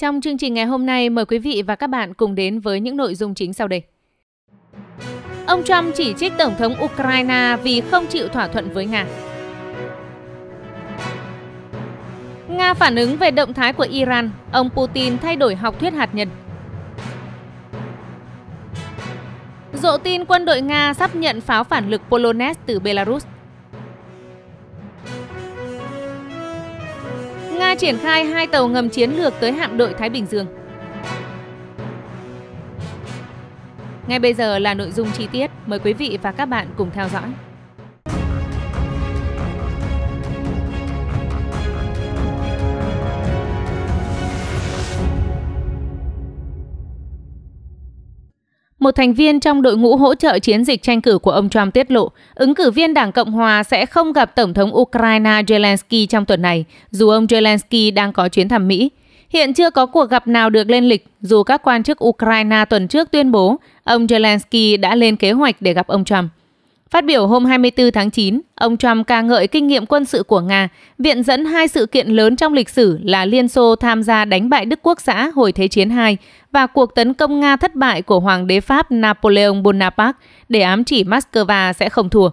Trong chương trình ngày hôm nay, mời quý vị và các bạn cùng đến với những nội dung chính sau đây. Ông Trump chỉ trích Tổng thống Ukraine vì không chịu thỏa thuận với Nga. Nga phản ứng về động thái của Iran, ông Putin thay đổi học thuyết hạt nhân. Dộ tin quân đội Nga sắp nhận pháo phản lực Polones từ Belarus – Nga triển khai hai tàu ngầm chiến lược tới hạm đội Thái Bình Dương. Ngay bây giờ là nội dung chi tiết, mời quý vị và các bạn cùng theo dõi. Một thành viên trong đội ngũ hỗ trợ chiến dịch tranh cử của ông Trump tiết lộ, ứng cử viên Đảng Cộng Hòa sẽ không gặp Tổng thống Ukraine Zelensky trong tuần này, dù ông Zelensky đang có chuyến thăm Mỹ. Hiện chưa có cuộc gặp nào được lên lịch, dù các quan chức Ukraine tuần trước tuyên bố ông Zelensky đã lên kế hoạch để gặp ông Trump. Phát biểu hôm 24 tháng 9, ông Trump ca ngợi kinh nghiệm quân sự của Nga, viện dẫn hai sự kiện lớn trong lịch sử là Liên Xô tham gia đánh bại Đức Quốc xã hồi Thế chiến II và cuộc tấn công Nga thất bại của Hoàng đế Pháp Napoleon Bonaparte để ám chỉ Moscow sẽ không thua.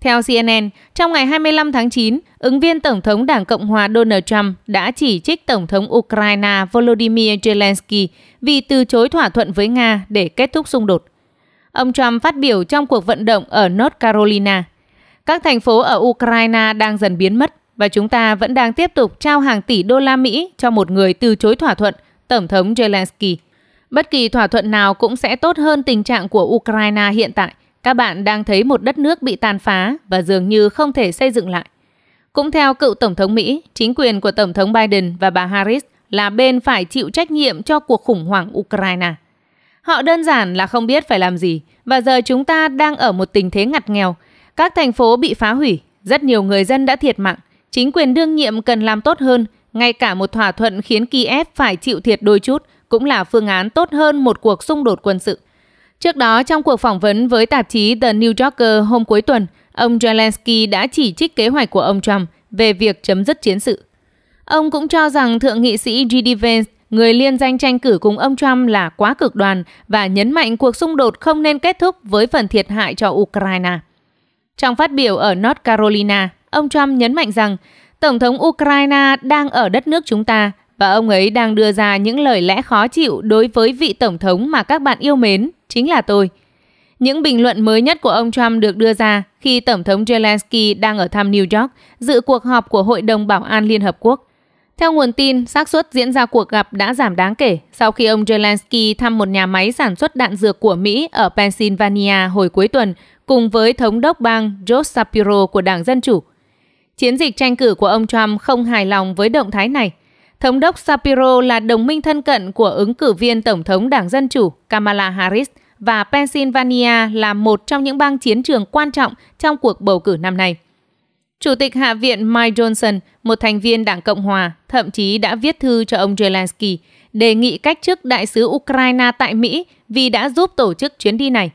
Theo CNN, trong ngày 25 tháng 9, ứng viên Tổng thống Đảng Cộng hòa Donald Trump đã chỉ trích Tổng thống Ukraine Volodymyr Zelensky vì từ chối thỏa thuận với Nga để kết thúc xung đột ông Trump phát biểu trong cuộc vận động ở North Carolina. Các thành phố ở Ukraine đang dần biến mất và chúng ta vẫn đang tiếp tục trao hàng tỷ đô la Mỹ cho một người từ chối thỏa thuận, Tổng thống Zelensky. Bất kỳ thỏa thuận nào cũng sẽ tốt hơn tình trạng của Ukraine hiện tại. Các bạn đang thấy một đất nước bị tàn phá và dường như không thể xây dựng lại. Cũng theo cựu Tổng thống Mỹ, chính quyền của Tổng thống Biden và bà Harris là bên phải chịu trách nhiệm cho cuộc khủng hoảng Ukraine. Họ đơn giản là không biết phải làm gì và giờ chúng ta đang ở một tình thế ngặt nghèo. Các thành phố bị phá hủy, rất nhiều người dân đã thiệt mạng. Chính quyền đương nhiệm cần làm tốt hơn, ngay cả một thỏa thuận khiến Kiev phải chịu thiệt đôi chút cũng là phương án tốt hơn một cuộc xung đột quân sự. Trước đó, trong cuộc phỏng vấn với tạp chí The New Yorker hôm cuối tuần, ông Zelensky đã chỉ trích kế hoạch của ông Trump về việc chấm dứt chiến sự. Ông cũng cho rằng Thượng nghị sĩ g Vance người liên danh tranh cử cùng ông Trump là quá cực đoan và nhấn mạnh cuộc xung đột không nên kết thúc với phần thiệt hại cho Ukraine. Trong phát biểu ở North Carolina, ông Trump nhấn mạnh rằng Tổng thống Ukraine đang ở đất nước chúng ta và ông ấy đang đưa ra những lời lẽ khó chịu đối với vị Tổng thống mà các bạn yêu mến, chính là tôi. Những bình luận mới nhất của ông Trump được đưa ra khi Tổng thống Zelensky đang ở thăm New York dự cuộc họp của Hội đồng Bảo an Liên Hợp Quốc – theo nguồn tin, xác suất diễn ra cuộc gặp đã giảm đáng kể sau khi ông Zelensky thăm một nhà máy sản xuất đạn dược của Mỹ ở Pennsylvania hồi cuối tuần cùng với thống đốc bang George Shapiro của Đảng Dân Chủ. Chiến dịch tranh cử của ông Trump không hài lòng với động thái này. Thống đốc Shapiro là đồng minh thân cận của ứng cử viên Tổng thống Đảng Dân Chủ Kamala Harris và Pennsylvania là một trong những bang chiến trường quan trọng trong cuộc bầu cử năm nay. Chủ tịch Hạ viện Mike Johnson, một thành viên Đảng Cộng Hòa, thậm chí đã viết thư cho ông Zelensky đề nghị cách chức đại sứ Ukraine tại Mỹ vì đã giúp tổ chức chuyến đi này.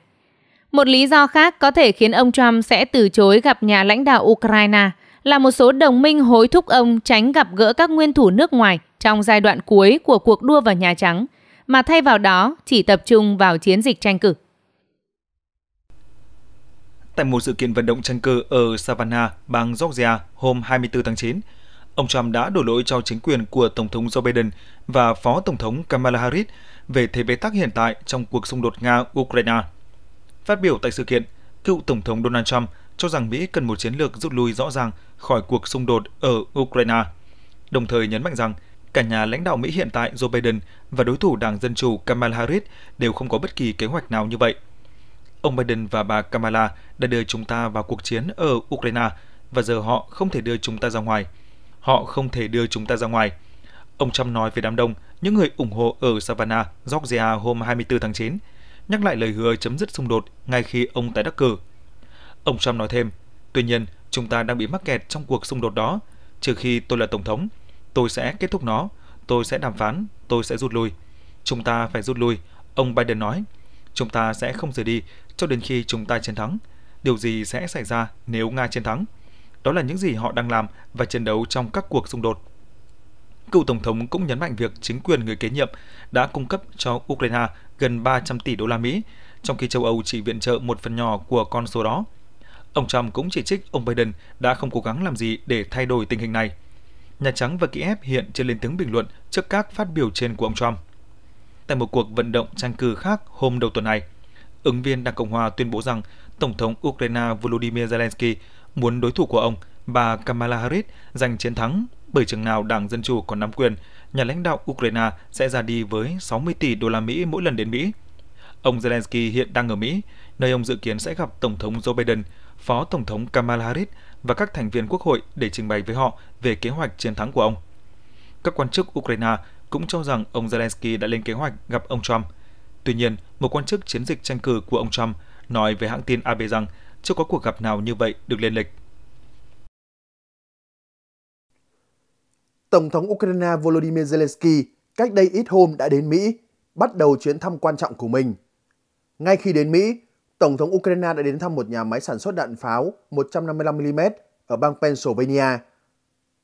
Một lý do khác có thể khiến ông Trump sẽ từ chối gặp nhà lãnh đạo Ukraine là một số đồng minh hối thúc ông tránh gặp gỡ các nguyên thủ nước ngoài trong giai đoạn cuối của cuộc đua vào Nhà Trắng, mà thay vào đó chỉ tập trung vào chiến dịch tranh cử tại một sự kiện vận động tranh cử ở Savannah, bang Georgia hôm 24 tháng 9. Ông Trump đã đổ lỗi cho chính quyền của Tổng thống Joe Biden và Phó Tổng thống Kamala Harris về thế bế tắc hiện tại trong cuộc xung đột Nga-Ukraine. Phát biểu tại sự kiện, cựu Tổng thống Donald Trump cho rằng Mỹ cần một chiến lược rút lui rõ ràng khỏi cuộc xung đột ở Ukraine, đồng thời nhấn mạnh rằng cả nhà lãnh đạo Mỹ hiện tại Joe Biden và đối thủ Đảng Dân Chủ Kamala Harris đều không có bất kỳ kế hoạch nào như vậy – Ông Biden và bà Kamala đã đưa chúng ta vào cuộc chiến ở Ukraine và giờ họ không thể đưa chúng ta ra ngoài. Họ không thể đưa chúng ta ra ngoài. Ông Trump nói về đám đông, những người ủng hộ ở Savannah, Georgia hôm 24 tháng 9, nhắc lại lời hứa chấm dứt xung đột ngay khi ông tái đắc cử. Ông Trump nói thêm, tuy nhiên, chúng ta đang bị mắc kẹt trong cuộc xung đột đó. Trừ khi tôi là Tổng thống, tôi sẽ kết thúc nó, tôi sẽ đàm phán, tôi sẽ rút lui. Chúng ta phải rút lui, ông Biden nói. Chúng ta sẽ không rời đi cho đến khi chúng ta chiến thắng. Điều gì sẽ xảy ra nếu Nga chiến thắng? Đó là những gì họ đang làm và chiến đấu trong các cuộc xung đột. Cựu Tổng thống cũng nhấn mạnh việc chính quyền người kế nhiệm đã cung cấp cho Ukraine gần 300 tỷ đô la Mỹ, trong khi châu Âu chỉ viện trợ một phần nhỏ của con số đó. Ông Trump cũng chỉ trích ông Biden đã không cố gắng làm gì để thay đổi tình hình này. Nhà Trắng và Kiev hiện chưa lên tiếng bình luận trước các phát biểu trên của ông Trump. Tại một cuộc vận động tranh cử khác hôm đầu tuần này, ứng viên Đảng Cộng Hòa tuyên bố rằng Tổng thống Ukraine Volodymyr Zelensky muốn đối thủ của ông, bà Kamala Harris, giành chiến thắng bởi chừng nào Đảng Dân Chủ còn nắm quyền, nhà lãnh đạo Ukraine sẽ ra đi với 60 tỷ đô la Mỹ mỗi lần đến Mỹ. Ông Zelensky hiện đang ở Mỹ, nơi ông dự kiến sẽ gặp Tổng thống Joe Biden, Phó Tổng thống Kamala Harris và các thành viên quốc hội để trình bày với họ về kế hoạch chiến thắng của ông. Các quan chức Ukraine cũng cho rằng ông Zelensky đã lên kế hoạch gặp ông Trump – Tuy nhiên, một quan chức chiến dịch tranh cử của ông Trump nói với hãng tin AP rằng chưa có cuộc gặp nào như vậy được lên lịch. Tổng thống Ukraine Volodymyr Zelensky cách đây ít hôm đã đến Mỹ, bắt đầu chuyến thăm quan trọng của mình. Ngay khi đến Mỹ, Tổng thống Ukraine đã đến thăm một nhà máy sản xuất đạn pháo 155mm ở bang Pennsylvania.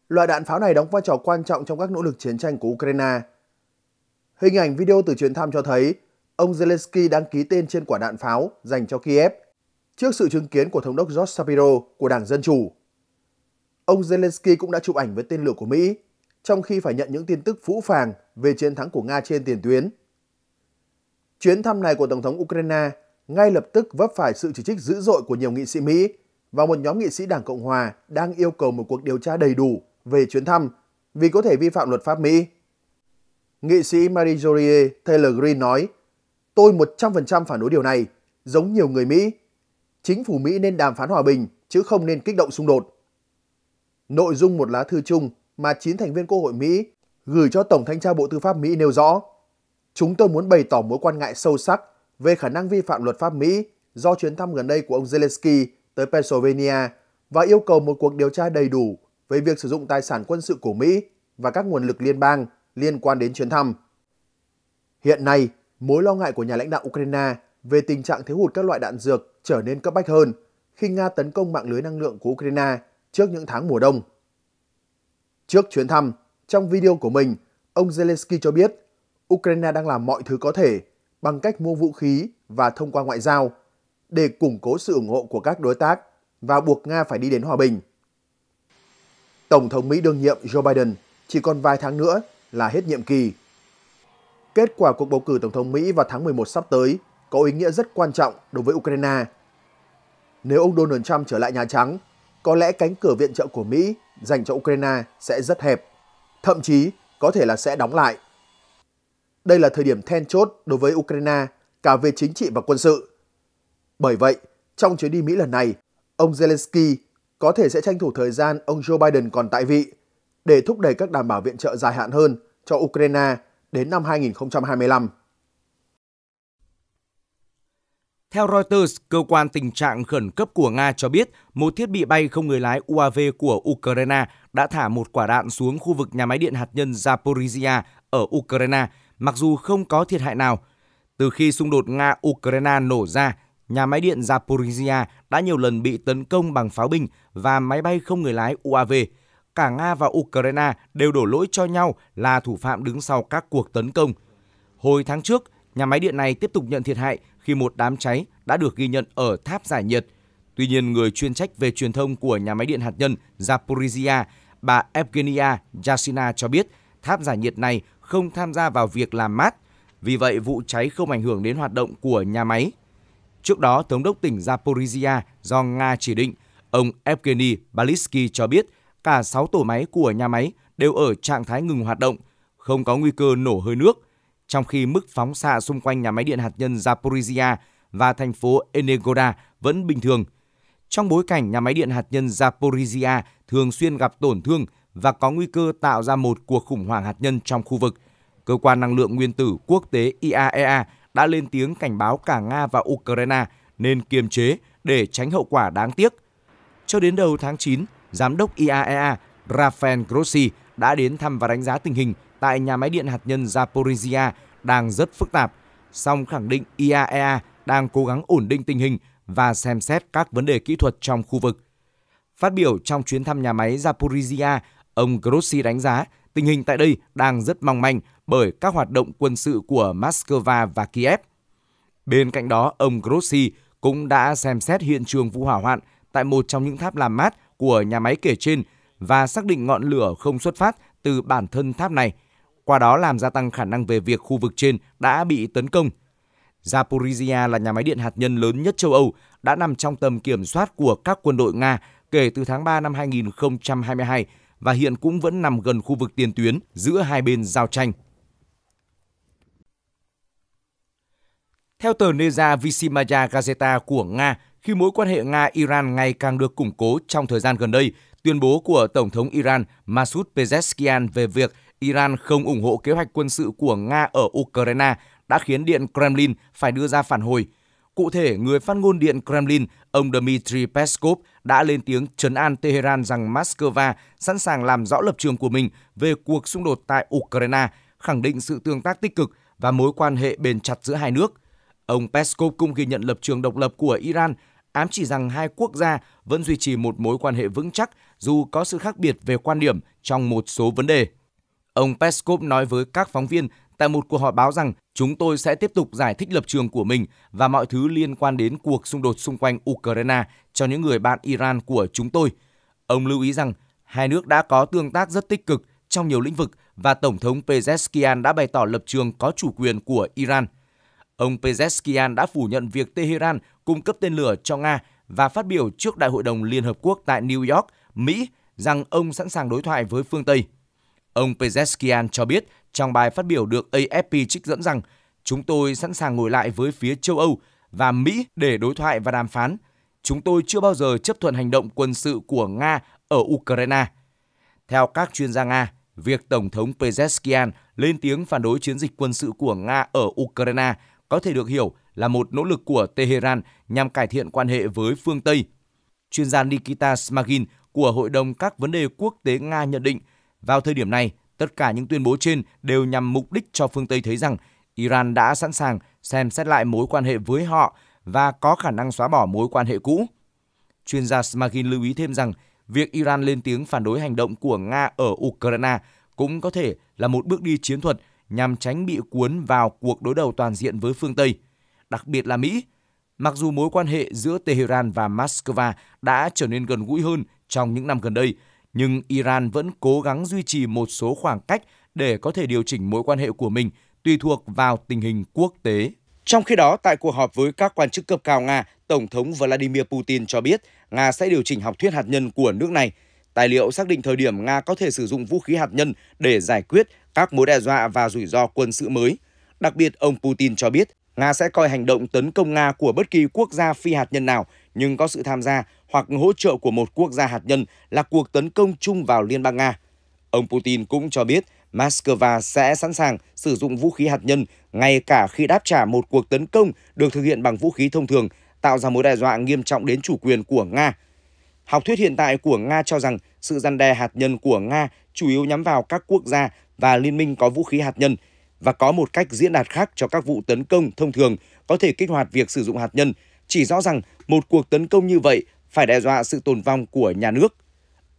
Loại đạn pháo này đóng vai trò quan trọng trong các nỗ lực chiến tranh của Ukraine. Hình ảnh video từ chuyến thăm cho thấy ông Zelensky đang ký tên trên quả đạn pháo dành cho Kiev trước sự chứng kiến của Thống đốc George Shapiro của Đảng Dân Chủ. Ông Zelensky cũng đã chụp ảnh với tên lửa của Mỹ, trong khi phải nhận những tin tức phũ phàng về chiến thắng của Nga trên tiền tuyến. Chuyến thăm này của Tổng thống Ukraine ngay lập tức vấp phải sự chỉ trích dữ dội của nhiều nghị sĩ Mỹ và một nhóm nghị sĩ Đảng Cộng Hòa đang yêu cầu một cuộc điều tra đầy đủ về chuyến thăm vì có thể vi phạm luật pháp Mỹ. Nghị sĩ Marjorie Taylor Greene nói Tôi 100% phản đối điều này, giống nhiều người Mỹ. Chính phủ Mỹ nên đàm phán hòa bình, chứ không nên kích động xung đột. Nội dung một lá thư chung mà 9 thành viên Quốc hội Mỹ gửi cho Tổng thanh tra Bộ Tư pháp Mỹ nêu rõ. Chúng tôi muốn bày tỏ mối quan ngại sâu sắc về khả năng vi phạm luật pháp Mỹ do chuyến thăm gần đây của ông Zelensky tới Pennsylvania và yêu cầu một cuộc điều tra đầy đủ về việc sử dụng tài sản quân sự của Mỹ và các nguồn lực liên bang liên quan đến chuyến thăm. Hiện nay, mối lo ngại của nhà lãnh đạo Ukraine về tình trạng thiếu hụt các loại đạn dược trở nên cấp bách hơn khi Nga tấn công mạng lưới năng lượng của Ukraine trước những tháng mùa đông. Trước chuyến thăm, trong video của mình, ông Zelensky cho biết Ukraine đang làm mọi thứ có thể bằng cách mua vũ khí và thông qua ngoại giao để củng cố sự ủng hộ của các đối tác và buộc Nga phải đi đến hòa bình. Tổng thống Mỹ đương nhiệm Joe Biden chỉ còn vài tháng nữa là hết nhiệm kỳ Kết quả cuộc bầu cử Tổng thống Mỹ vào tháng 11 sắp tới có ý nghĩa rất quan trọng đối với Ukraine. Nếu ông Donald Trump trở lại Nhà Trắng, có lẽ cánh cửa viện trợ của Mỹ dành cho Ukraine sẽ rất hẹp, thậm chí có thể là sẽ đóng lại. Đây là thời điểm then chốt đối với Ukraine cả về chính trị và quân sự. Bởi vậy, trong chuyến đi Mỹ lần này, ông Zelensky có thể sẽ tranh thủ thời gian ông Joe Biden còn tại vị để thúc đẩy các đảm bảo viện trợ dài hạn hơn cho Ukraine đến năm 2025. Theo Reuters, cơ quan tình trạng khẩn cấp của Nga cho biết một thiết bị bay không người lái UAV của Ukraine đã thả một quả đạn xuống khu vực nhà máy điện hạt nhân Zaporizhia ở Ukraine, mặc dù không có thiệt hại nào. Từ khi xung đột Nga-Ukraine nổ ra, nhà máy điện Zaporizhia đã nhiều lần bị tấn công bằng pháo binh và máy bay không người lái UAV cả Nga và Ukraine đều đổ lỗi cho nhau là thủ phạm đứng sau các cuộc tấn công. Hồi tháng trước, nhà máy điện này tiếp tục nhận thiệt hại khi một đám cháy đã được ghi nhận ở tháp giải nhiệt. Tuy nhiên, người chuyên trách về truyền thông của nhà máy điện hạt nhân Zaporizhia, bà Evgenia Yasina cho biết tháp giải nhiệt này không tham gia vào việc làm mát, vì vậy vụ cháy không ảnh hưởng đến hoạt động của nhà máy. Trước đó, Thống đốc tỉnh Zaporizhia do Nga chỉ định, ông Evgeny Balitsky cho biết cả 6 tổ máy của nhà máy đều ở trạng thái ngừng hoạt động, không có nguy cơ nổ hơi nước, trong khi mức phóng xạ xung quanh nhà máy điện hạt nhân Zaporizhia và thành phố Enegoda vẫn bình thường. Trong bối cảnh nhà máy điện hạt nhân Zaporizhia thường xuyên gặp tổn thương và có nguy cơ tạo ra một cuộc khủng hoảng hạt nhân trong khu vực, cơ quan năng lượng nguyên tử quốc tế IAEA e đã lên tiếng cảnh báo cả Nga và Ukraine nên kiềm chế để tránh hậu quả đáng tiếc. Cho đến đầu tháng 9, Giám đốc IAEA e Rafael Grossi đã đến thăm và đánh giá tình hình tại nhà máy điện hạt nhân Zaporizhia đang rất phức tạp, song khẳng định IAEA e đang cố gắng ổn định tình hình và xem xét các vấn đề kỹ thuật trong khu vực. Phát biểu trong chuyến thăm nhà máy Zaporizhia, ông Grossi đánh giá tình hình tại đây đang rất mong manh bởi các hoạt động quân sự của Moscow và Kiev. Bên cạnh đó, ông Grossi cũng đã xem xét hiện trường vụ hỏa hoạn tại một trong những tháp làm mát của nhà máy kể trên và xác định ngọn lửa không xuất phát từ bản thân tháp này, qua đó làm gia tăng khả năng về việc khu vực trên đã bị tấn công. Zaporizhia là nhà máy điện hạt nhân lớn nhất châu Âu, đã nằm trong tầm kiểm soát của các quân đội Nga kể từ tháng 3 năm 2022 và hiện cũng vẫn nằm gần khu vực tiền tuyến giữa hai bên giao tranh. Theo tờ Neza Vysimaya Gazeta của Nga, khi mối quan hệ Nga-Iran ngày càng được củng cố trong thời gian gần đây. Tuyên bố của Tổng thống Iran Masoud Pezeshkian về việc Iran không ủng hộ kế hoạch quân sự của Nga ở Ukraine đã khiến Điện Kremlin phải đưa ra phản hồi. Cụ thể, người phát ngôn Điện Kremlin, ông Dmitry Peskov đã lên tiếng trấn an Tehran rằng Moscow sẵn sàng làm rõ lập trường của mình về cuộc xung đột tại Ukraine, khẳng định sự tương tác tích cực và mối quan hệ bền chặt giữa hai nước. Ông Peskov cũng ghi nhận lập trường độc lập của Iran ám chỉ rằng hai quốc gia vẫn duy trì một mối quan hệ vững chắc dù có sự khác biệt về quan điểm trong một số vấn đề. Ông Peskov nói với các phóng viên tại một cuộc họp báo rằng chúng tôi sẽ tiếp tục giải thích lập trường của mình và mọi thứ liên quan đến cuộc xung đột xung quanh Ukraine cho những người bạn Iran của chúng tôi. Ông lưu ý rằng hai nước đã có tương tác rất tích cực trong nhiều lĩnh vực và Tổng thống Pezeskian đã bày tỏ lập trường có chủ quyền của Iran. Ông Pezeskian đã phủ nhận việc Tehran cung cấp tên lửa cho Nga và phát biểu trước Đại hội đồng Liên Hợp Quốc tại New York, Mỹ rằng ông sẵn sàng đối thoại với phương Tây. Ông Pezeskian cho biết trong bài phát biểu được AFP trích dẫn rằng chúng tôi sẵn sàng ngồi lại với phía châu Âu và Mỹ để đối thoại và đàm phán. Chúng tôi chưa bao giờ chấp thuận hành động quân sự của Nga ở Ukraine. Theo các chuyên gia Nga, việc Tổng thống Pezeskian lên tiếng phản đối chiến dịch quân sự của Nga ở Ukraine có thể được hiểu là một nỗ lực của Tehran nhằm cải thiện quan hệ với phương Tây. Chuyên gia Nikita Smagin của Hội đồng các vấn đề quốc tế Nga nhận định, vào thời điểm này, tất cả những tuyên bố trên đều nhằm mục đích cho phương Tây thấy rằng Iran đã sẵn sàng xem xét lại mối quan hệ với họ và có khả năng xóa bỏ mối quan hệ cũ. Chuyên gia Smagin lưu ý thêm rằng, việc Iran lên tiếng phản đối hành động của Nga ở Ukraine cũng có thể là một bước đi chiến thuật nhằm tránh bị cuốn vào cuộc đối đầu toàn diện với phương Tây – đặc biệt là Mỹ. Mặc dù mối quan hệ giữa Tehran và Moscow đã trở nên gần gũi hơn trong những năm gần đây, nhưng Iran vẫn cố gắng duy trì một số khoảng cách để có thể điều chỉnh mối quan hệ của mình tùy thuộc vào tình hình quốc tế. Trong khi đó, tại cuộc họp với các quan chức cấp cao Nga, Tổng thống Vladimir Putin cho biết Nga sẽ điều chỉnh học thuyết hạt nhân của nước này. Tài liệu xác định thời điểm Nga có thể sử dụng vũ khí hạt nhân để giải quyết các mối đe dọa và rủi ro quân sự mới. Đặc biệt, ông Putin cho biết Nga sẽ coi hành động tấn công Nga của bất kỳ quốc gia phi hạt nhân nào nhưng có sự tham gia hoặc hỗ trợ của một quốc gia hạt nhân là cuộc tấn công chung vào Liên bang Nga. Ông Putin cũng cho biết Moscow sẽ sẵn sàng sử dụng vũ khí hạt nhân ngay cả khi đáp trả một cuộc tấn công được thực hiện bằng vũ khí thông thường, tạo ra mối đe dọa nghiêm trọng đến chủ quyền của Nga. Học thuyết hiện tại của Nga cho rằng sự gian đe hạt nhân của Nga chủ yếu nhắm vào các quốc gia và liên minh có vũ khí hạt nhân – và có một cách diễn đạt khác cho các vụ tấn công thông thường có thể kích hoạt việc sử dụng hạt nhân, chỉ rõ rằng một cuộc tấn công như vậy phải đe dọa sự tồn vong của nhà nước.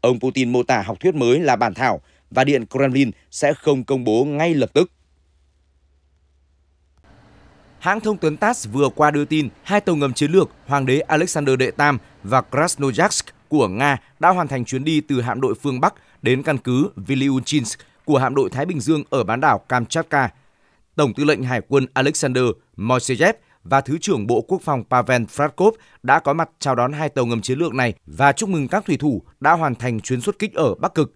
Ông Putin mô tả học thuyết mới là bản thảo và Điện Kremlin sẽ không công bố ngay lập tức. Hãng thông tấn TASS vừa qua đưa tin hai tàu ngầm chiến lược Hoàng đế Alexander Đệ Tam và Krasnoyarsk của Nga đã hoàn thành chuyến đi từ hạm đội phương Bắc đến căn cứ Viliuchinsk của hạm đội Thái Bình Dương ở bán đảo Kamchatka. Tổng tư lệnh Hải quân Alexander Moiseyev và Thứ trưởng Bộ Quốc phòng Pavel Fratkov đã có mặt chào đón hai tàu ngầm chiến lược này và chúc mừng các thủy thủ đã hoàn thành chuyến xuất kích ở Bắc Cực.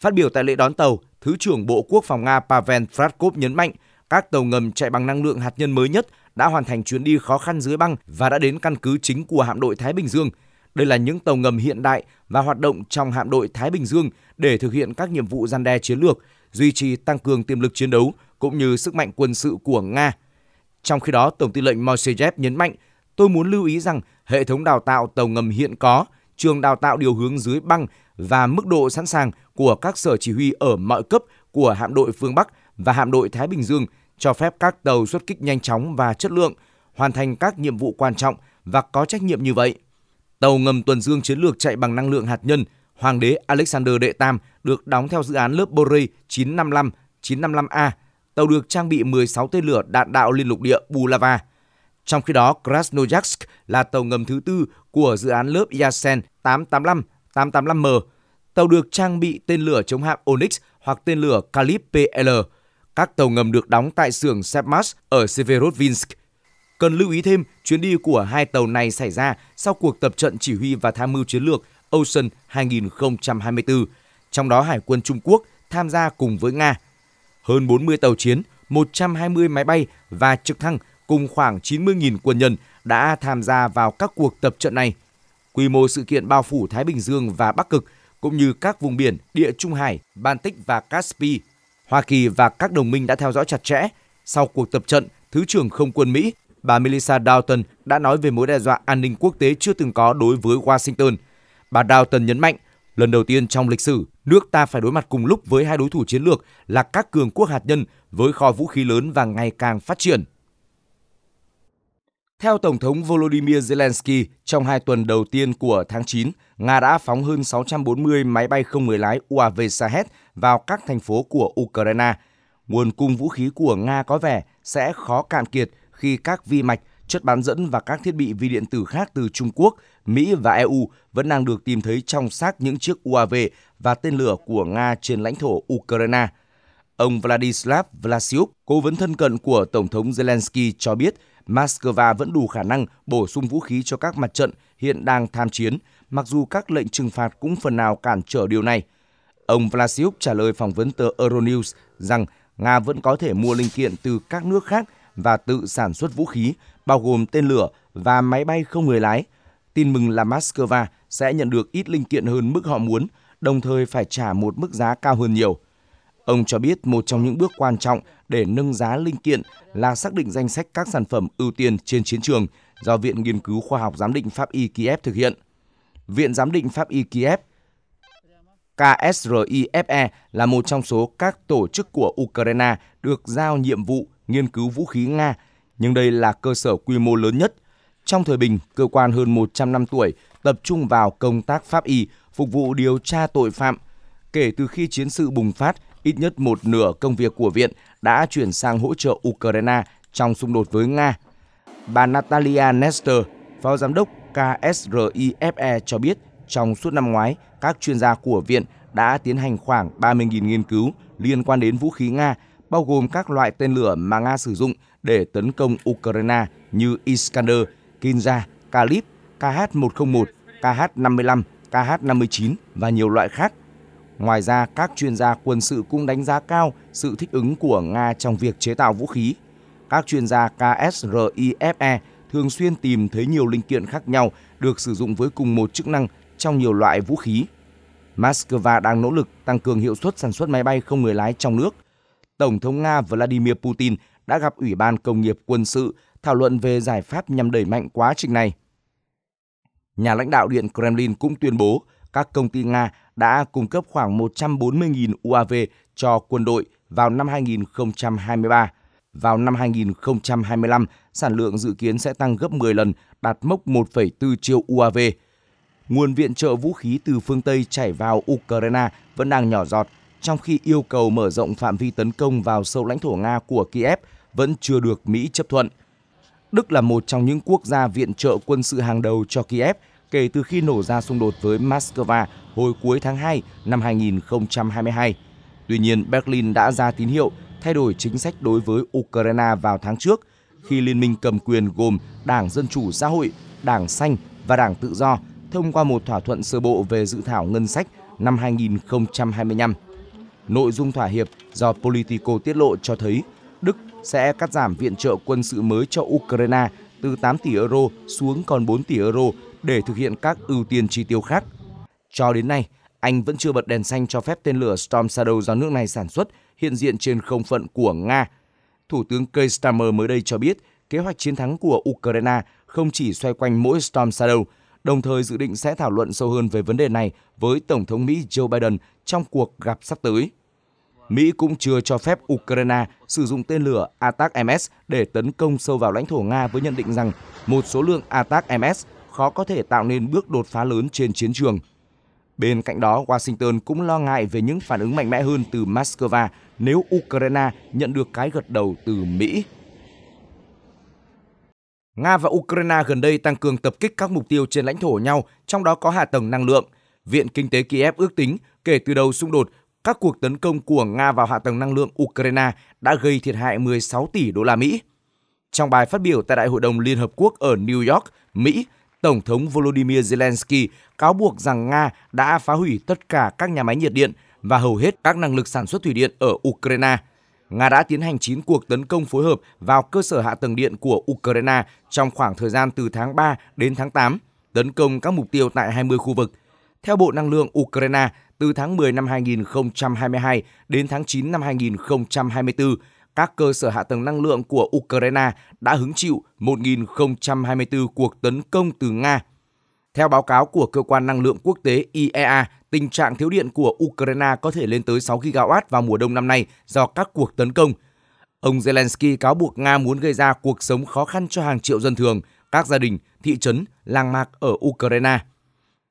Phát biểu tại lễ đón tàu, Thứ trưởng Bộ Quốc phòng Nga Pavel Fratkov nhấn mạnh các tàu ngầm chạy bằng năng lượng hạt nhân mới nhất đã hoàn thành chuyến đi khó khăn dưới băng và đã đến căn cứ chính của hạm đội Thái Bình Dương – đây là những tàu ngầm hiện đại và hoạt động trong hạm đội Thái Bình Dương để thực hiện các nhiệm vụ gian đe chiến lược, duy trì tăng cường tiềm lực chiến đấu cũng như sức mạnh quân sự của Nga. Trong khi đó, Tổng tư lệnh Mosejev nhấn mạnh, tôi muốn lưu ý rằng hệ thống đào tạo tàu ngầm hiện có, trường đào tạo điều hướng dưới băng và mức độ sẵn sàng của các sở chỉ huy ở mọi cấp của hạm đội phương Bắc và hạm đội Thái Bình Dương cho phép các tàu xuất kích nhanh chóng và chất lượng, hoàn thành các nhiệm vụ quan trọng và có trách nhiệm như vậy. Tàu ngầm tuần dương chiến lược chạy bằng năng lượng hạt nhân Hoàng đế Alexander Đệ Tam được đóng theo dự án lớp Borei 955 955A. Tàu được trang bị 16 tên lửa đạn đạo liên lục địa Bulava. Trong khi đó, Krasnoyarsk là tàu ngầm thứ tư của dự án lớp Yasen 885 885M. Tàu được trang bị tên lửa chống hạm Onyx hoặc tên lửa Kalib PL. Các tàu ngầm được đóng tại xưởng Sepmas ở Severodvinsk. Cần lưu ý thêm, chuyến đi của hai tàu này xảy ra sau cuộc tập trận chỉ huy và tham mưu chiến lược Ocean 2024, trong đó Hải quân Trung Quốc tham gia cùng với Nga. Hơn 40 tàu chiến, 120 máy bay và trực thăng cùng khoảng 90.000 quân nhân đã tham gia vào các cuộc tập trận này. Quy mô sự kiện bao phủ Thái Bình Dương và Bắc Cực, cũng như các vùng biển Địa Trung Hải, Baltic và Caspi. Hoa Kỳ và các đồng minh đã theo dõi chặt chẽ. Sau cuộc tập trận, Thứ trưởng Không quân Mỹ bà Melissa Dalton đã nói về mối đe dọa an ninh quốc tế chưa từng có đối với Washington. Bà Dalton nhấn mạnh, lần đầu tiên trong lịch sử, nước ta phải đối mặt cùng lúc với hai đối thủ chiến lược là các cường quốc hạt nhân với kho vũ khí lớn và ngày càng phát triển. Theo Tổng thống Volodymyr Zelensky, trong hai tuần đầu tiên của tháng 9, Nga đã phóng hơn 640 máy bay không người lái UAV Shahed vào các thành phố của Ukraine. Nguồn cung vũ khí của Nga có vẻ sẽ khó cạn kiệt – khi các vi mạch, chất bán dẫn và các thiết bị vi điện tử khác từ Trung Quốc, Mỹ và EU vẫn đang được tìm thấy trong xác những chiếc UAV và tên lửa của Nga trên lãnh thổ Ukraine. Ông Vladislav Vlasiuk, cố vấn thân cận của Tổng thống Zelensky cho biết Moscow vẫn đủ khả năng bổ sung vũ khí cho các mặt trận hiện đang tham chiến, mặc dù các lệnh trừng phạt cũng phần nào cản trở điều này. Ông Vlasiuk trả lời phỏng vấn tờ Euronews rằng Nga vẫn có thể mua linh kiện từ các nước khác và tự sản xuất vũ khí, bao gồm tên lửa và máy bay không người lái. Tin mừng là Moscow sẽ nhận được ít linh kiện hơn mức họ muốn, đồng thời phải trả một mức giá cao hơn nhiều. Ông cho biết một trong những bước quan trọng để nâng giá linh kiện là xác định danh sách các sản phẩm ưu tiên trên chiến trường do Viện Nghiên cứu Khoa học Giám định Pháp y Kiev thực hiện. Viện Giám định Pháp y Kiev KSRIFE là một trong số các tổ chức của Ukraine được giao nhiệm vụ nghiên cứu vũ khí Nga, nhưng đây là cơ sở quy mô lớn nhất. Trong thời bình, cơ quan hơn 100 năm tuổi tập trung vào công tác pháp y, phục vụ điều tra tội phạm. Kể từ khi chiến sự bùng phát, ít nhất một nửa công việc của viện đã chuyển sang hỗ trợ Ukraine trong xung đột với Nga. Bà Natalia Nestor, phó giám đốc KSRIFE cho biết trong suốt năm ngoái, các chuyên gia của viện đã tiến hành khoảng 30.000 nghiên cứu liên quan đến vũ khí Nga bao gồm các loại tên lửa mà Nga sử dụng để tấn công Ukraine như Iskander, Kinza, Kalib, KH-101, KH-55, KH-59 và nhiều loại khác. Ngoài ra, các chuyên gia quân sự cũng đánh giá cao sự thích ứng của Nga trong việc chế tạo vũ khí. Các chuyên gia KSRIFE thường xuyên tìm thấy nhiều linh kiện khác nhau được sử dụng với cùng một chức năng trong nhiều loại vũ khí. Moscow đang nỗ lực tăng cường hiệu suất sản xuất máy bay không người lái trong nước, Tổng thống Nga Vladimir Putin đã gặp Ủy ban Công nghiệp Quân sự thảo luận về giải pháp nhằm đẩy mạnh quá trình này. Nhà lãnh đạo Điện Kremlin cũng tuyên bố các công ty Nga đã cung cấp khoảng 140.000 UAV cho quân đội vào năm 2023. Vào năm 2025, sản lượng dự kiến sẽ tăng gấp 10 lần, đạt mốc 1,4 triệu UAV. Nguồn viện trợ vũ khí từ phương Tây chảy vào Ukraine vẫn đang nhỏ giọt trong khi yêu cầu mở rộng phạm vi tấn công vào sâu lãnh thổ Nga của Kiev vẫn chưa được Mỹ chấp thuận. Đức là một trong những quốc gia viện trợ quân sự hàng đầu cho Kiev kể từ khi nổ ra xung đột với Moscow hồi cuối tháng 2 năm 2022. Tuy nhiên, Berlin đã ra tín hiệu thay đổi chính sách đối với Ukraine vào tháng trước khi liên minh cầm quyền gồm Đảng Dân Chủ Xã hội, Đảng Xanh và Đảng Tự Do thông qua một thỏa thuận sơ bộ về dự thảo ngân sách năm 2025. Nội dung thỏa hiệp do Politico tiết lộ cho thấy Đức sẽ cắt giảm viện trợ quân sự mới cho Ukraine từ 8 tỷ euro xuống còn 4 tỷ euro để thực hiện các ưu tiên chi tiêu khác. Cho đến nay, Anh vẫn chưa bật đèn xanh cho phép tên lửa Storm Shadow do nước này sản xuất hiện diện trên không phận của Nga. Thủ tướng Keir Starmer mới đây cho biết kế hoạch chiến thắng của Ukraine không chỉ xoay quanh mỗi Storm Shadow, đồng thời dự định sẽ thảo luận sâu hơn về vấn đề này với Tổng thống Mỹ Joe Biden trong cuộc gặp sắp tới. Mỹ cũng chưa cho phép Ukraine sử dụng tên lửa ATAC-MS để tấn công sâu vào lãnh thổ Nga với nhận định rằng một số lượng ATAC-MS khó có thể tạo nên bước đột phá lớn trên chiến trường. Bên cạnh đó, Washington cũng lo ngại về những phản ứng mạnh mẽ hơn từ Moscow nếu Ukraine nhận được cái gật đầu từ Mỹ. Nga và Ukraine gần đây tăng cường tập kích các mục tiêu trên lãnh thổ nhau, trong đó có hạ tầng năng lượng – Viện Kinh tế Kiev ước tính kể từ đầu xung đột, các cuộc tấn công của Nga vào hạ tầng năng lượng Ukraine đã gây thiệt hại 16 tỷ đô la Mỹ. Trong bài phát biểu tại Đại hội đồng Liên Hợp Quốc ở New York, Mỹ, Tổng thống Volodymyr Zelensky cáo buộc rằng Nga đã phá hủy tất cả các nhà máy nhiệt điện và hầu hết các năng lực sản xuất thủy điện ở Ukraine. Nga đã tiến hành 9 cuộc tấn công phối hợp vào cơ sở hạ tầng điện của Ukraine trong khoảng thời gian từ tháng 3 đến tháng 8, tấn công các mục tiêu tại 20 khu vực – theo Bộ Năng lượng Ukraine, từ tháng 10 năm 2022 đến tháng 9 năm 2024, các cơ sở hạ tầng năng lượng của Ukraine đã hứng chịu 1.024 cuộc tấn công từ Nga. Theo báo cáo của Cơ quan Năng lượng Quốc tế IEA, tình trạng thiếu điện của Ukraine có thể lên tới 6 gigawatt vào mùa đông năm nay do các cuộc tấn công. Ông Zelensky cáo buộc Nga muốn gây ra cuộc sống khó khăn cho hàng triệu dân thường, các gia đình, thị trấn, làng mạc ở Ukraine.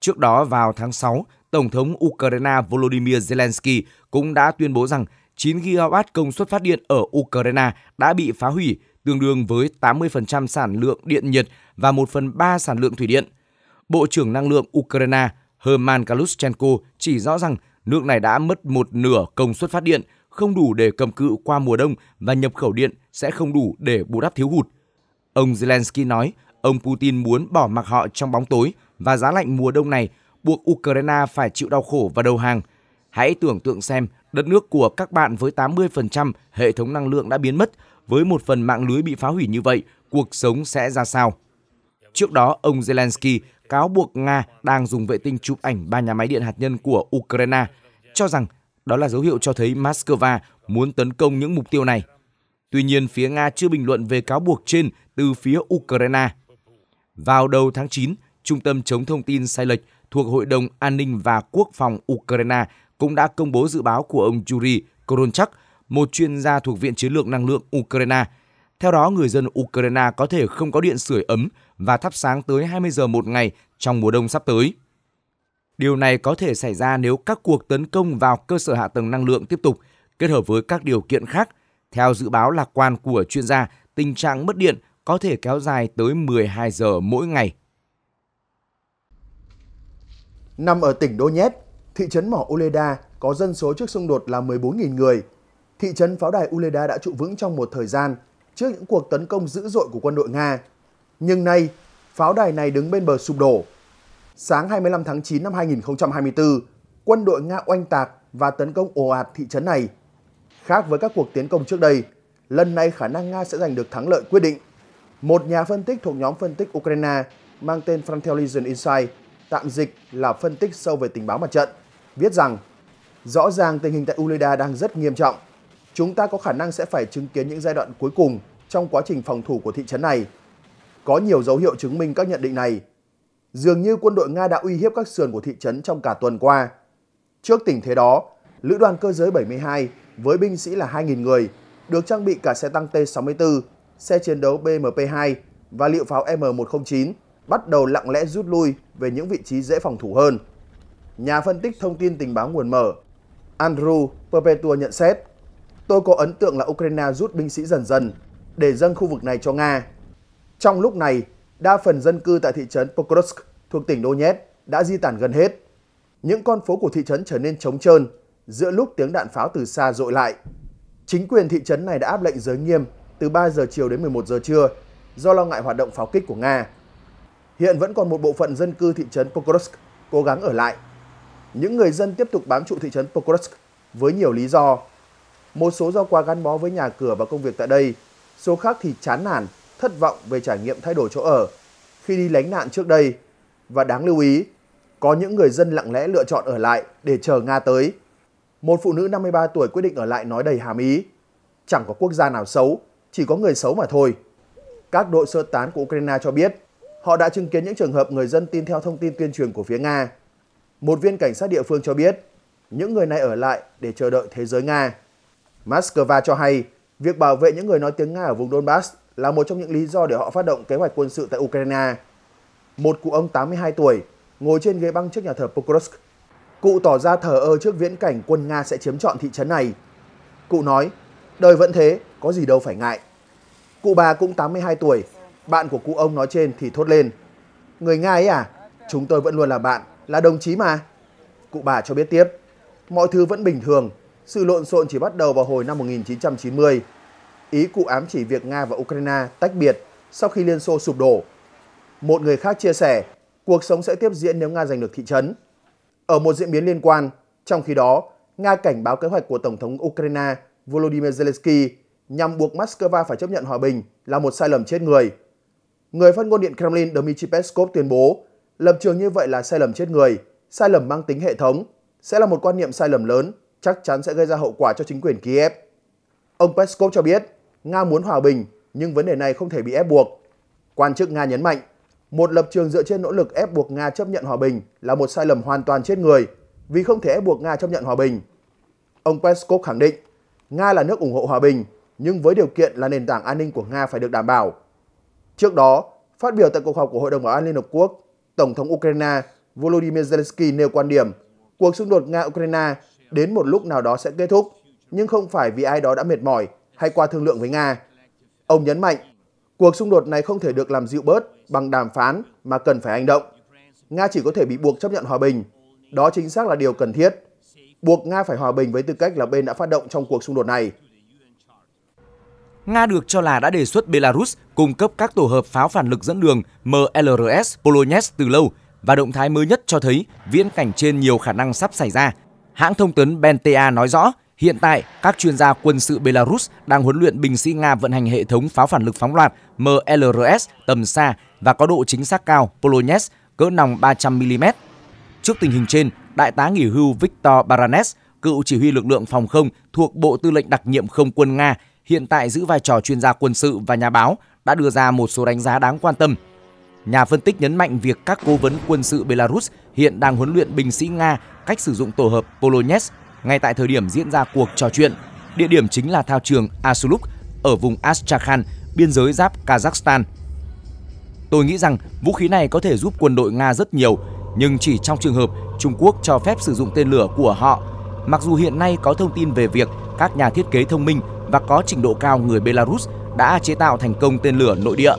Trước đó vào tháng 6, Tổng thống Ukraine Volodymyr Zelensky cũng đã tuyên bố rằng 9 GW công suất phát điện ở Ukraine đã bị phá hủy, tương đương với 80% sản lượng điện nhiệt và 1 phần 3 sản lượng thủy điện. Bộ trưởng Năng lượng Ukraine Herman Kalushchenko chỉ rõ rằng nước này đã mất một nửa công suất phát điện, không đủ để cầm cự qua mùa đông và nhập khẩu điện sẽ không đủ để bù đắp thiếu hụt. Ông Zelensky nói, ông Putin muốn bỏ mặc họ trong bóng tối và giá lạnh mùa đông này buộc Ukraine phải chịu đau khổ và đầu hàng. Hãy tưởng tượng xem đất nước của các bạn với 80% hệ thống năng lượng đã biến mất, với một phần mạng lưới bị phá hủy như vậy, cuộc sống sẽ ra sao? Trước đó, ông Zelensky cáo buộc Nga đang dùng vệ tinh chụp ảnh ba nhà máy điện hạt nhân của Ukraine, cho rằng đó là dấu hiệu cho thấy Moscow muốn tấn công những mục tiêu này. Tuy nhiên, phía Nga chưa bình luận về cáo buộc trên từ phía Ukraine. Vào đầu tháng 9, Trung tâm chống thông tin sai lệch thuộc Hội đồng An ninh và Quốc phòng Ukraine cũng đã công bố dự báo của ông Yuri Koronchak, một chuyên gia thuộc Viện Chiến lược Năng lượng Ukraine. Theo đó, người dân Ukraine có thể không có điện sưởi ấm và thắp sáng tới 20 giờ một ngày trong mùa đông sắp tới. Điều này có thể xảy ra nếu các cuộc tấn công vào cơ sở hạ tầng năng lượng tiếp tục, kết hợp với các điều kiện khác. Theo dự báo lạc quan của chuyên gia, tình trạng mất điện có thể kéo dài tới 12 giờ mỗi ngày Nằm ở tỉnh Donetsk, thị trấn mỏ Uleda có dân số trước xung đột là 14.000 người. Thị trấn pháo đài Uleda đã trụ vững trong một thời gian trước những cuộc tấn công dữ dội của quân đội Nga. Nhưng nay, pháo đài này đứng bên bờ sụp đổ. Sáng 25 tháng 9 năm 2024, quân đội Nga oanh tạc và tấn công ồ ạt thị trấn này. Khác với các cuộc tiến công trước đây, lần này khả năng Nga sẽ giành được thắng lợi quyết định. Một nhà phân tích thuộc nhóm phân tích Ukraine mang tên Frontalian Insight tạm dịch là phân tích sâu về tình báo mặt trận, viết rằng rõ ràng tình hình tại Uleda đang rất nghiêm trọng. Chúng ta có khả năng sẽ phải chứng kiến những giai đoạn cuối cùng trong quá trình phòng thủ của thị trấn này. Có nhiều dấu hiệu chứng minh các nhận định này. Dường như quân đội Nga đã uy hiếp các sườn của thị trấn trong cả tuần qua. Trước tình thế đó, Lữ đoàn cơ giới 72 với binh sĩ là 2.000 người được trang bị cả xe tăng T-64, xe chiến đấu BMP-2 và liệu pháo M109 bắt đầu lặng lẽ rút lui về những vị trí dễ phòng thủ hơn. Nhà phân tích thông tin tình báo nguồn mở Andrew Perpetua nhận xét Tôi có ấn tượng là Ukraine rút binh sĩ dần dần để dâng khu vực này cho Nga. Trong lúc này, đa phần dân cư tại thị trấn Pokrovsk thuộc tỉnh Donetsk đã di tản gần hết. Những con phố của thị trấn trở nên trống trơn giữa lúc tiếng đạn pháo từ xa dội lại. Chính quyền thị trấn này đã áp lệnh giới nghiêm từ 3 giờ chiều đến 11 giờ trưa do lo ngại hoạt động pháo kích của Nga Hiện vẫn còn một bộ phận dân cư thị trấn Pokrovsk cố gắng ở lại. Những người dân tiếp tục bám trụ thị trấn Pokrovsk với nhiều lý do. Một số do quá gắn bó với nhà cửa và công việc tại đây, số khác thì chán nản, thất vọng về trải nghiệm thay đổi chỗ ở khi đi lánh nạn trước đây. Và đáng lưu ý, có những người dân lặng lẽ lựa chọn ở lại để chờ Nga tới. Một phụ nữ 53 tuổi quyết định ở lại nói đầy hàm ý. Chẳng có quốc gia nào xấu, chỉ có người xấu mà thôi. Các đội sơ tán của Ukraine cho biết họ đã chứng kiến những trường hợp người dân tin theo thông tin tuyên truyền của phía Nga. Một viên cảnh sát địa phương cho biết, những người này ở lại để chờ đợi thế giới Nga. Moscow cho hay, việc bảo vệ những người nói tiếng Nga ở vùng Donbass là một trong những lý do để họ phát động kế hoạch quân sự tại Ukraine. Một cụ ông 82 tuổi ngồi trên ghế băng trước nhà thờ Pokrovsk. Cụ tỏ ra thờ ơ trước viễn cảnh quân Nga sẽ chiếm trọn thị trấn này. Cụ nói, đời vẫn thế, có gì đâu phải ngại. Cụ bà cũng 82 tuổi, bạn của cụ ông nói trên thì thốt lên. Người Nga ấy à? Chúng tôi vẫn luôn là bạn, là đồng chí mà. Cụ bà cho biết tiếp. Mọi thứ vẫn bình thường. Sự lộn xộn chỉ bắt đầu vào hồi năm 1990. Ý cụ ám chỉ việc Nga và Ukraine tách biệt sau khi Liên Xô sụp đổ. Một người khác chia sẻ, cuộc sống sẽ tiếp diễn nếu Nga giành được thị trấn. Ở một diễn biến liên quan, trong khi đó, Nga cảnh báo kế hoạch của Tổng thống Ukraine Volodymyr Zelensky nhằm buộc Moscow phải chấp nhận hòa bình là một sai lầm chết người. Người phát ngôn Điện Kremlin Dmitry Peskov tuyên bố, lập trường như vậy là sai lầm chết người, sai lầm mang tính hệ thống, sẽ là một quan niệm sai lầm lớn, chắc chắn sẽ gây ra hậu quả cho chính quyền Kiev. Ông Peskov cho biết, Nga muốn hòa bình, nhưng vấn đề này không thể bị ép buộc. Quan chức Nga nhấn mạnh, một lập trường dựa trên nỗ lực ép buộc Nga chấp nhận hòa bình là một sai lầm hoàn toàn chết người, vì không thể ép buộc Nga chấp nhận hòa bình. Ông Peskov khẳng định, Nga là nước ủng hộ hòa bình, nhưng với điều kiện là nền tảng an ninh của Nga phải được đảm bảo. Trước đó, phát biểu tại cuộc họp của Hội đồng Bảo an Liên Hợp Quốc, Tổng thống Ukraine Volodymyr Zelensky nêu quan điểm cuộc xung đột Nga-Ukraine đến một lúc nào đó sẽ kết thúc, nhưng không phải vì ai đó đã mệt mỏi hay qua thương lượng với Nga. Ông nhấn mạnh, cuộc xung đột này không thể được làm dịu bớt bằng đàm phán mà cần phải hành động. Nga chỉ có thể bị buộc chấp nhận hòa bình. Đó chính xác là điều cần thiết. Buộc Nga phải hòa bình với tư cách là bên đã phát động trong cuộc xung đột này. Nga được cho là đã đề xuất Belarus cung cấp các tổ hợp pháo phản lực dẫn đường MLRS Polonets từ lâu và động thái mới nhất cho thấy viễn cảnh trên nhiều khả năng sắp xảy ra. Hãng thông tấn Benta nói rõ, hiện tại các chuyên gia quân sự Belarus đang huấn luyện binh sĩ Nga vận hành hệ thống pháo phản lực phóng loạt MLRS tầm xa và có độ chính xác cao Polonets cỡ nòng 300mm. Trước tình hình trên, Đại tá nghỉ hưu Viktor Baranes, cựu chỉ huy lực lượng phòng không thuộc Bộ Tư lệnh đặc nhiệm không quân Nga, hiện tại giữ vai trò chuyên gia quân sự và nhà báo, đã đưa ra một số đánh giá đáng quan tâm. Nhà phân tích nhấn mạnh việc các cố vấn quân sự Belarus hiện đang huấn luyện binh sĩ Nga cách sử dụng tổ hợp Polonets ngay tại thời điểm diễn ra cuộc trò chuyện. Địa điểm chính là thao trường Asuluk ở vùng Astrakhan, biên giới giáp Kazakhstan. Tôi nghĩ rằng vũ khí này có thể giúp quân đội Nga rất nhiều, nhưng chỉ trong trường hợp Trung Quốc cho phép sử dụng tên lửa của họ. Mặc dù hiện nay có thông tin về việc các nhà thiết kế thông minh và có trình độ cao người Belarus đã chế tạo thành công tên lửa nội địa.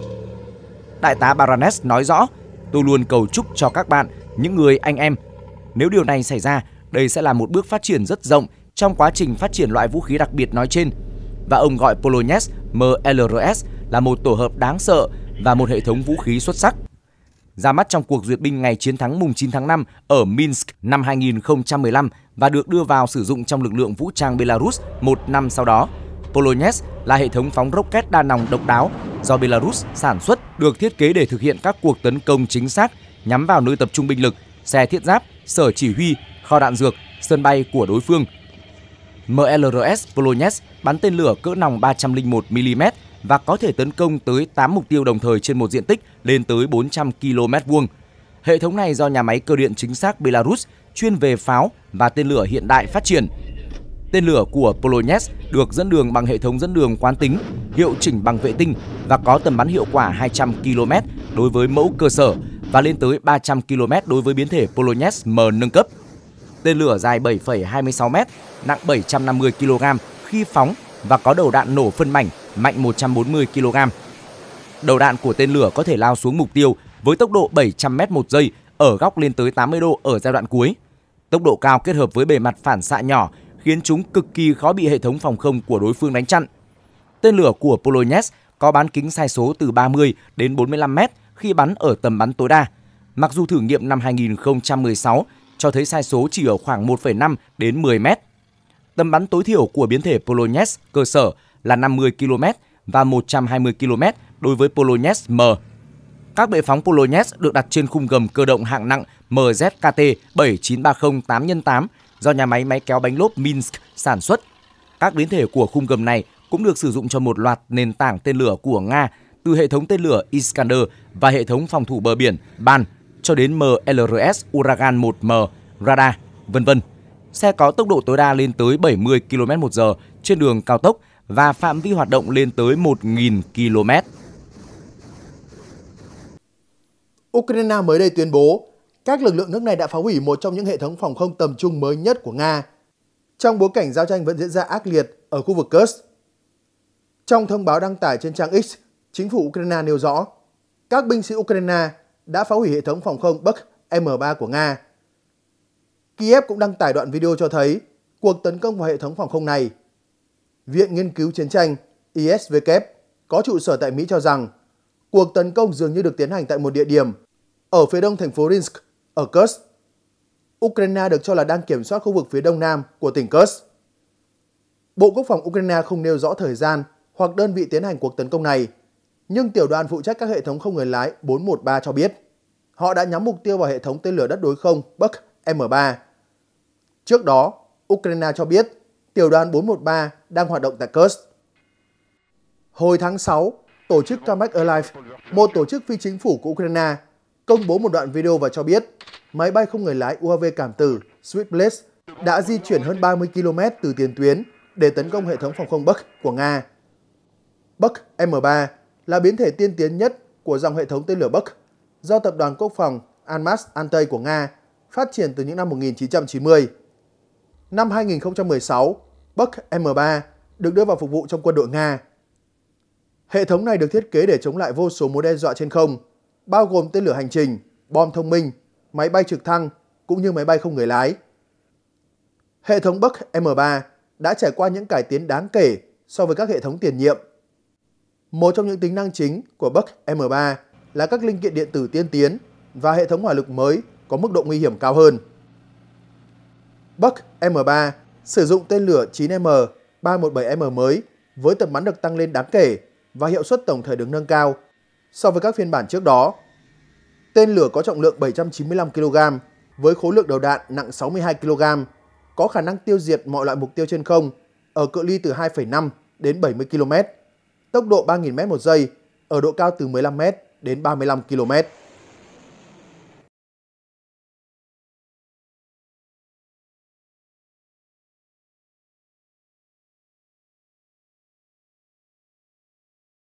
Đại tá Baranes nói rõ, tôi luôn cầu chúc cho các bạn, những người anh em. Nếu điều này xảy ra, đây sẽ là một bước phát triển rất rộng trong quá trình phát triển loại vũ khí đặc biệt nói trên. Và ông gọi Polonets MLRS là một tổ hợp đáng sợ và một hệ thống vũ khí xuất sắc. Ra mắt trong cuộc duyệt binh ngày chiến thắng mùng 9 tháng 5 ở Minsk năm 2015 và được đưa vào sử dụng trong lực lượng vũ trang Belarus một năm sau đó. Polonets là hệ thống phóng rocket đa nòng độc đáo do Belarus sản xuất được thiết kế để thực hiện các cuộc tấn công chính xác nhắm vào nơi tập trung binh lực, xe thiết giáp, sở chỉ huy, kho đạn dược, sân bay của đối phương. MLRS Polonets bắn tên lửa cỡ nòng 301mm và có thể tấn công tới 8 mục tiêu đồng thời trên một diện tích lên tới 400 km vuông. Hệ thống này do nhà máy cơ điện chính xác Belarus chuyên về pháo và tên lửa hiện đại phát triển, Tên lửa của Polonets được dẫn đường bằng hệ thống dẫn đường quán tính, hiệu chỉnh bằng vệ tinh và có tầm bắn hiệu quả 200 km đối với mẫu cơ sở và lên tới 300 km đối với biến thể Polonets M nâng cấp. Tên lửa dài 7,26 m, nặng 750 kg khi phóng và có đầu đạn nổ phân mảnh mạnh 140 kg. Đầu đạn của tên lửa có thể lao xuống mục tiêu với tốc độ 700 m một giây ở góc lên tới 80 độ ở giai đoạn cuối. Tốc độ cao kết hợp với bề mặt phản xạ nhỏ khiến chúng cực kỳ khó bị hệ thống phòng không của đối phương đánh chặn. Tên lửa của Polonets có bán kính sai số từ 30 đến 45 mét khi bắn ở tầm bắn tối đa. Mặc dù thử nghiệm năm 2016 cho thấy sai số chỉ ở khoảng 1,5 đến 10 mét. Tầm bắn tối thiểu của biến thể Polonets cơ sở là 50 km và 120 km đối với Polonets M. Các bệ phóng Polonets được đặt trên khung gầm cơ động hạng nặng MZKT 7930 8x8 do nhà máy máy kéo bánh lốp Minsk sản xuất. Các biến thể của khung gầm này cũng được sử dụng cho một loạt nền tảng tên lửa của Nga từ hệ thống tên lửa Iskander và hệ thống phòng thủ bờ biển Ban cho đến MLRS Uragan 1M, radar, vân vân. Xe có tốc độ tối đa lên tới 70 km/h trên đường cao tốc và phạm vi hoạt động lên tới 1.000 km. Ukraine mới đây tuyên bố các lực lượng nước này đã phá hủy một trong những hệ thống phòng không tầm trung mới nhất của Nga, trong bối cảnh giao tranh vẫn diễn ra ác liệt ở khu vực Kursk. Trong thông báo đăng tải trên trang X, chính phủ Ukraine nêu rõ, các binh sĩ Ukraine đã phá hủy hệ thống phòng không Buk M3 của Nga. Kiev cũng đăng tải đoạn video cho thấy cuộc tấn công vào hệ thống phòng không này. Viện Nghiên cứu Chiến tranh ISVK có trụ sở tại Mỹ cho rằng cuộc tấn công dường như được tiến hành tại một địa điểm ở phía đông thành phố Rinsk ở Kursk, Ukraine được cho là đang kiểm soát khu vực phía đông nam của tỉnh Kursk. Bộ Quốc phòng Ukraine không nêu rõ thời gian hoặc đơn vị tiến hành cuộc tấn công này, nhưng tiểu đoàn phụ trách các hệ thống không người lái 413 cho biết họ đã nhắm mục tiêu vào hệ thống tên lửa đất đối không Buk M3. Trước đó, Ukraine cho biết tiểu đoàn 413 đang hoạt động tại Kursk. Hồi tháng 6, tổ chức Comeback Alive, một tổ chức phi chính phủ của Ukraine, công bố một đoạn video và cho biết máy bay không người lái UAV cảm tử Switchblade đã di chuyển hơn 30 km từ tiền tuyến để tấn công hệ thống phòng không Buck của Nga. Buck M3 là biến thể tiên tiến nhất của dòng hệ thống tên lửa Buck do tập đoàn quốc phòng Almas Antey của Nga phát triển từ những năm 1990. Năm 2016, Buck M3 được đưa vào phục vụ trong quân đội Nga. Hệ thống này được thiết kế để chống lại vô số mối đe dọa trên không, bao gồm tên lửa hành trình, bom thông minh, máy bay trực thăng cũng như máy bay không người lái. Hệ thống Buck M3 đã trải qua những cải tiến đáng kể so với các hệ thống tiền nhiệm. Một trong những tính năng chính của Buck M3 là các linh kiện điện tử tiên tiến và hệ thống hỏa lực mới có mức độ nguy hiểm cao hơn. Buck M3 sử dụng tên lửa 9M 317M mới với tầm bắn được tăng lên đáng kể và hiệu suất tổng thể được nâng cao so với các phiên bản trước đó. Tên lửa có trọng lượng 795 kg với khối lượng đầu đạn nặng 62 kg, có khả năng tiêu diệt mọi loại mục tiêu trên không ở cự ly từ 2,5 đến 70 km, tốc độ 3.000 m một giây ở độ cao từ 15 m đến 35 km.